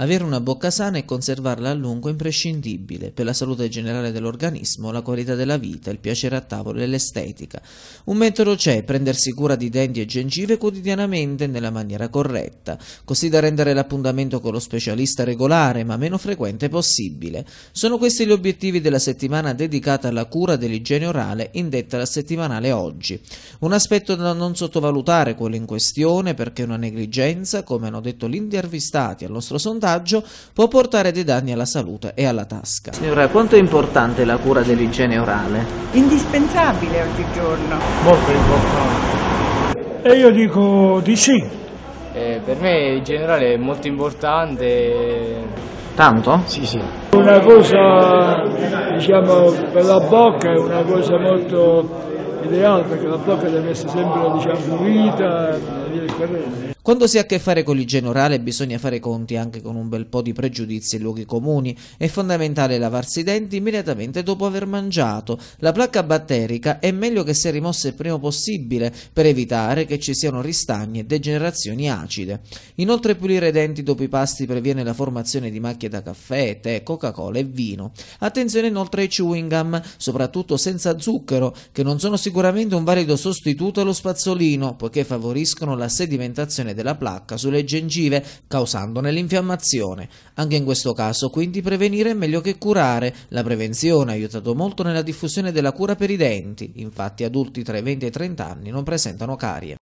Avere una bocca sana e conservarla a lungo è imprescindibile per la salute generale dell'organismo, la qualità della vita, il piacere a tavola e l'estetica. Un metodo c'è, prendersi cura di denti e gengive quotidianamente nella maniera corretta, così da rendere l'appuntamento con lo specialista regolare ma meno frequente possibile. Sono questi gli obiettivi della settimana dedicata alla cura dell'igiene orale indetta la settimanale oggi. Un aspetto da non sottovalutare quello in questione perché una negligenza, come hanno detto gli intervistati al nostro sondaggio, contagio può portare dei danni alla salute e alla tasca. Signora, quanto è importante la cura dell'igiene orale? Indispensabile oggigiorno. Molto importante. E io dico di sì. Eh, per me in generale è molto importante tanto? Sì, sì. Una cosa, diciamo, per la bocca è una cosa molto ideale perché la blocca deve essere sempre diciamo, pulita e via correndo. Quando si ha a che fare con l'igiene orale bisogna fare conti anche con un bel po' di pregiudizi e luoghi comuni. È fondamentale lavarsi i denti immediatamente dopo aver mangiato. La placca batterica è meglio che sia rimossa il primo possibile per evitare che ci siano ristagni e degenerazioni acide. Inoltre pulire i denti dopo i pasti previene la formazione di macchie da caffè, tè, Coca-Cola e vino. Attenzione inoltre ai chewing gum, soprattutto senza zucchero, che non sono sicuri sicuramente un valido sostituto allo spazzolino, poiché favoriscono la sedimentazione della placca sulle gengive, causandone l'infiammazione. Anche in questo caso, quindi, prevenire è meglio che curare. La prevenzione ha aiutato molto nella diffusione della cura per i denti, infatti adulti tra i 20 e i 30 anni non presentano carie.